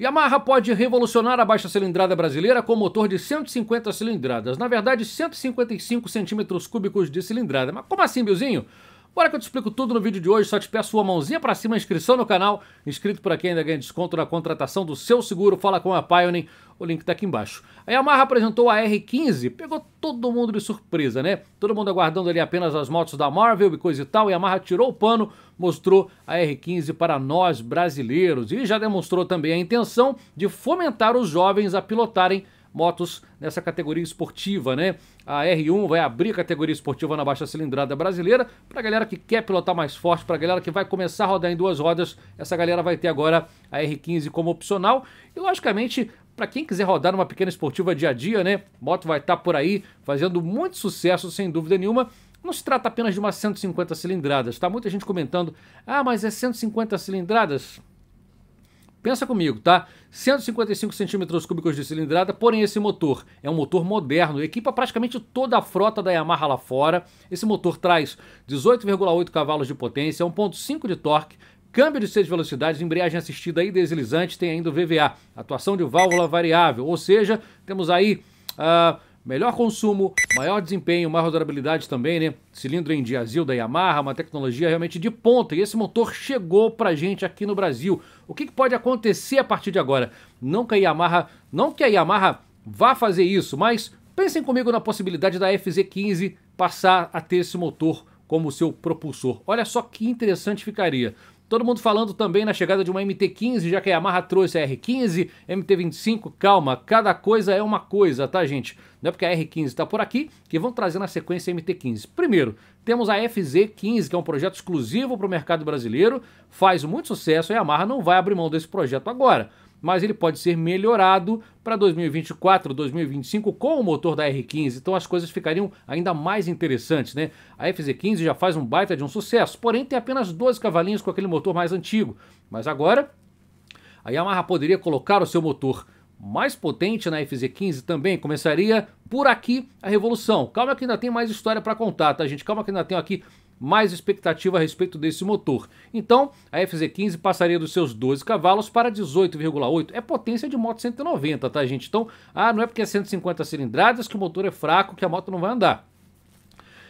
Yamaha pode revolucionar a baixa cilindrada brasileira com motor de 150 cilindradas. Na verdade, 155 centímetros cúbicos de cilindrada. Mas como assim, Bilzinho? Bora que eu te explico tudo no vídeo de hoje, só te peço uma mãozinha para cima, inscrição no canal, inscrito por aqui ainda ganha desconto na contratação do seu seguro, fala com a Pioneer, o link está aqui embaixo. A Yamaha apresentou a R15, pegou todo mundo de surpresa, né? Todo mundo aguardando ali apenas as motos da Marvel e coisa e tal, a Yamaha tirou o pano, mostrou a R15 para nós brasileiros e já demonstrou também a intenção de fomentar os jovens a pilotarem motos nessa categoria esportiva, né? A R1 vai abrir a categoria esportiva na baixa cilindrada brasileira para a galera que quer pilotar mais forte, para a galera que vai começar a rodar em duas rodas. Essa galera vai ter agora a R15 como opcional e, logicamente, para quem quiser rodar numa pequena esportiva dia a dia, né? Moto vai estar tá por aí fazendo muito sucesso, sem dúvida nenhuma. Não se trata apenas de umas 150 cilindradas, tá? Muita gente comentando, ah, mas é 150 cilindradas? Pensa comigo, tá? 155 centímetros cúbicos de cilindrada, porém esse motor é um motor moderno, equipa praticamente toda a frota da Yamaha lá fora. Esse motor traz 18,8 cavalos de potência, 1.5 de torque, câmbio de 6 velocidades, embreagem assistida e deslizante, tem ainda o VVA, atuação de válvula variável, ou seja, temos aí uh, melhor consumo, maior desempenho, maior durabilidade também, né? Cilindro em diazil da Yamaha, uma tecnologia realmente de ponta, e esse motor chegou pra gente aqui no Brasil, o que, que pode acontecer a partir de agora? Não que a Yamaha, não que a Yamaha vá fazer isso, mas pensem comigo na possibilidade da FZ15 passar a ter esse motor como seu propulsor. Olha só que interessante ficaria. Todo mundo falando também na chegada de uma MT-15, já que a Yamaha trouxe a R-15, MT-25, calma, cada coisa é uma coisa, tá gente? Não é porque a R-15 está por aqui que vão trazer na sequência a MT-15. Primeiro, temos a FZ-15, que é um projeto exclusivo para o mercado brasileiro, faz muito sucesso e a Yamaha não vai abrir mão desse projeto agora mas ele pode ser melhorado para 2024, 2025 com o motor da R15. Então as coisas ficariam ainda mais interessantes, né? A FZ15 já faz um baita de um sucesso, porém tem apenas 12 cavalinhos com aquele motor mais antigo. Mas agora a Yamaha poderia colocar o seu motor mais potente na FZ15 também começaria por aqui a revolução. Calma que ainda tem mais história para contar, tá gente? Calma que ainda tem aqui mais expectativa a respeito desse motor. Então, a FZ15 passaria dos seus 12 cavalos para 18,8. É potência de moto 190, tá, gente? Então, ah, não é porque é 150 cilindradas que o motor é fraco que a moto não vai andar.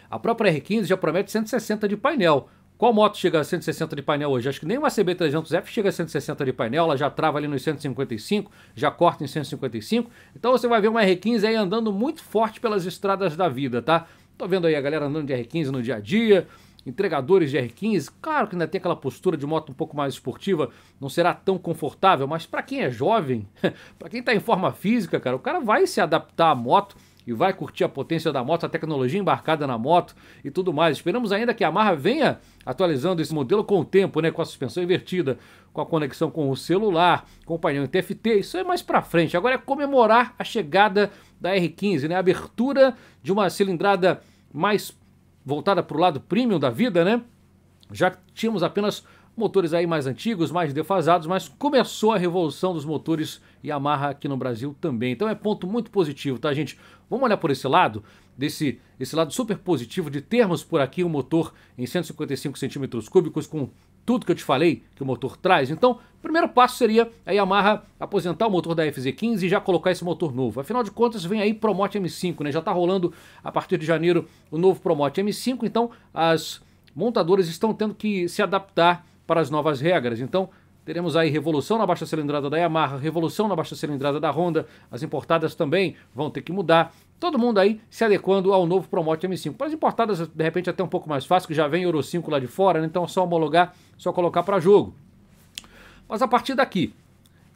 A própria R15 já promete 160 de painel. Qual moto chega a 160 de painel hoje? Acho que nem uma CB300F chega a 160 de painel, ela já trava ali nos 155, já corta em 155. Então você vai ver uma R15 aí andando muito forte pelas estradas da vida, tá? Tô vendo aí a galera andando de R15 no dia a dia, entregadores de R15. Claro que ainda tem aquela postura de moto um pouco mais esportiva, não será tão confortável, mas para quem é jovem, para quem tá em forma física, cara, o cara vai se adaptar à moto e vai curtir a potência da moto, a tecnologia embarcada na moto e tudo mais. Esperamos ainda que a Marra venha atualizando esse modelo com o tempo, né, com a suspensão invertida, com a conexão com o celular, com o painel em TFT. Isso é mais para frente. Agora é comemorar a chegada da R15, né, a abertura de uma cilindrada mais voltada para o lado premium da vida, né? Já tínhamos apenas motores aí mais antigos, mais defasados, mas começou a revolução dos motores Yamaha aqui no Brasil também. Então é ponto muito positivo, tá, gente? Vamos olhar por esse lado, desse esse lado super positivo de termos por aqui um motor em 155 centímetros cúbicos com tudo que eu te falei que o motor traz. Então, o primeiro passo seria a Yamaha aposentar o motor da FZ15 e já colocar esse motor novo. Afinal de contas, vem aí Promote M5, né? Já está rolando a partir de janeiro o novo Promote M5, então as montadoras estão tendo que se adaptar para as novas regras. Então, Teremos aí revolução na baixa cilindrada da Yamaha, revolução na baixa cilindrada da Honda. As importadas também vão ter que mudar. Todo mundo aí se adequando ao novo Promote M5. Para as importadas, de repente, é até um pouco mais fácil, que já vem Euro 5 lá de fora, né? então é só homologar, só colocar para jogo. Mas a partir daqui,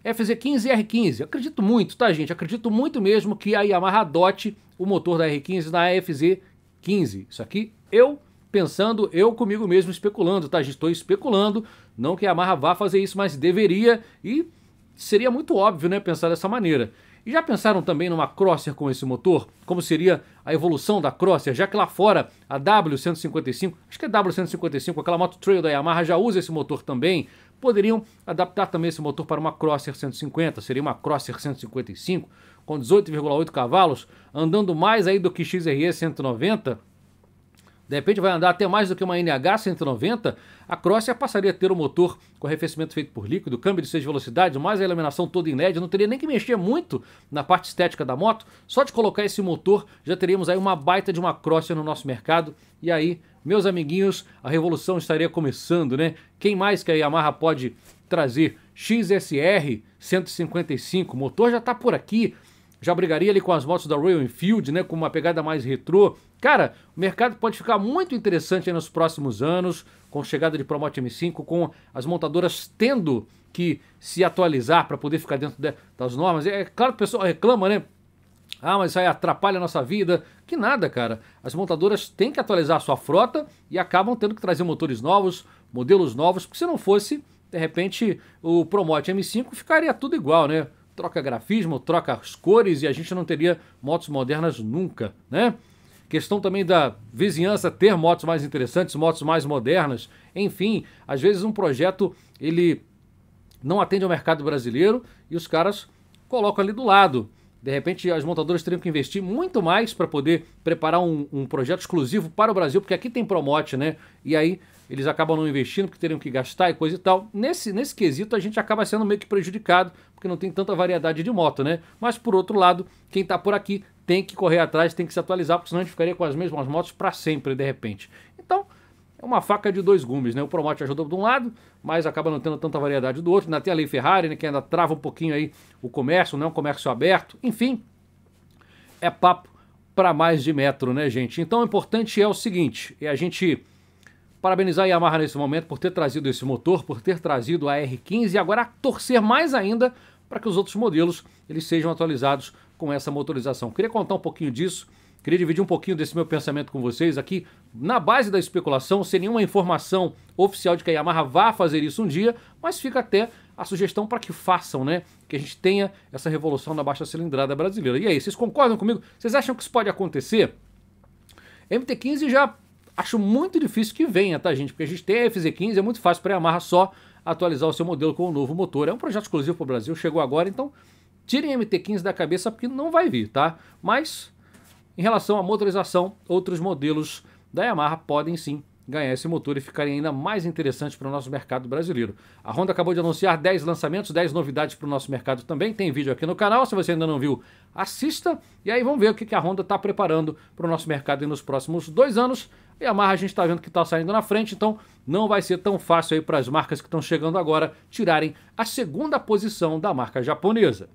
FZ15 e R15. Acredito muito, tá, gente? Acredito muito mesmo que a Yamaha adote o motor da R15 na FZ15. Isso aqui eu pensando, eu comigo mesmo especulando, tá? Gente, estou especulando não que a Yamaha vá fazer isso, mas deveria e seria muito óbvio, né, pensar dessa maneira. E já pensaram também numa Crosser com esse motor? Como seria a evolução da Crosser? Já que lá fora a W155, acho que é W155, aquela moto trail da Yamaha já usa esse motor também. Poderiam adaptar também esse motor para uma Crosser 150, seria uma Crosser 155 com 18,8 cavalos, andando mais aí do que XRE 190 de repente vai andar até mais do que uma NH 190, a Crossia passaria a ter o um motor com arrefecimento feito por líquido, câmbio de 6 velocidades, mais a iluminação toda em LED, não teria nem que mexer muito na parte estética da moto, só de colocar esse motor já teríamos aí uma baita de uma Crossia no nosso mercado, e aí, meus amiguinhos, a revolução estaria começando, né? Quem mais que a Yamaha pode trazer? XSR 155, o motor já está por aqui, já brigaria ali com as motos da Royal Enfield, né, com uma pegada mais retrô. Cara, o mercado pode ficar muito interessante nos próximos anos, com a chegada de Promote M5, com as montadoras tendo que se atualizar para poder ficar dentro de, das normas. É, é claro que o pessoal reclama, né? Ah, mas isso aí atrapalha a nossa vida. Que nada, cara. As montadoras têm que atualizar a sua frota e acabam tendo que trazer motores novos, modelos novos, porque se não fosse, de repente, o Promote M5 ficaria tudo igual, né? troca grafismo, troca as cores e a gente não teria motos modernas nunca, né? Questão também da vizinhança ter motos mais interessantes, motos mais modernas. Enfim, às vezes um projeto ele não atende ao mercado brasileiro e os caras colocam ali do lado. De repente, as montadoras teriam que investir muito mais para poder preparar um, um, projeto exclusivo para o Brasil, porque aqui tem promote, né? E aí eles acabam não investindo porque teriam que gastar e coisa e tal. Nesse, nesse quesito, a gente acaba sendo meio que prejudicado, porque não tem tanta variedade de moto, né? Mas, por outro lado, quem está por aqui tem que correr atrás, tem que se atualizar, porque senão a gente ficaria com as mesmas motos para sempre, de repente. Então, é uma faca de dois gumes, né? O Promote ajudou de um lado, mas acaba não tendo tanta variedade do outro. Ainda tem a lei Ferrari, né? Que ainda trava um pouquinho aí o comércio, né um comércio aberto. Enfim, é papo para mais de metro, né, gente? Então, o importante é o seguinte, é a gente Parabenizar a Yamaha nesse momento por ter trazido esse motor, por ter trazido a R15 e agora torcer mais ainda para que os outros modelos eles sejam atualizados com essa motorização. Queria contar um pouquinho disso, queria dividir um pouquinho desse meu pensamento com vocês aqui na base da especulação, sem nenhuma informação oficial de que a Yamaha vá fazer isso um dia, mas fica até a sugestão para que façam, né? Que a gente tenha essa revolução da baixa cilindrada brasileira. E aí, vocês concordam comigo? Vocês acham que isso pode acontecer? MT15 já Acho muito difícil que venha, tá, gente? Porque a gente tem a FZ15, é muito fácil para a Yamaha só atualizar o seu modelo com o um novo motor. É um projeto exclusivo para o Brasil, chegou agora, então tirem a MT15 da cabeça porque não vai vir, tá? Mas em relação à motorização, outros modelos da Yamaha podem sim ganhar esse motor e ficarem ainda mais interessantes para o nosso mercado brasileiro. A Honda acabou de anunciar 10 lançamentos, 10 novidades para o nosso mercado também. Tem vídeo aqui no canal, se você ainda não viu, assista. E aí vamos ver o que a Honda está preparando para o nosso mercado nos próximos dois anos. Yamaha a gente está vendo que está saindo na frente, então não vai ser tão fácil aí para as marcas que estão chegando agora tirarem a segunda posição da marca japonesa.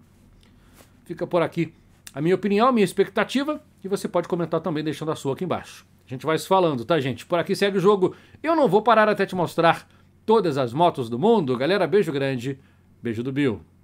Fica por aqui a minha opinião, a minha expectativa, e você pode comentar também deixando a sua aqui embaixo. A gente vai se falando, tá, gente? Por aqui segue o jogo. Eu não vou parar até te mostrar todas as motos do mundo. Galera, beijo grande. Beijo do Bill.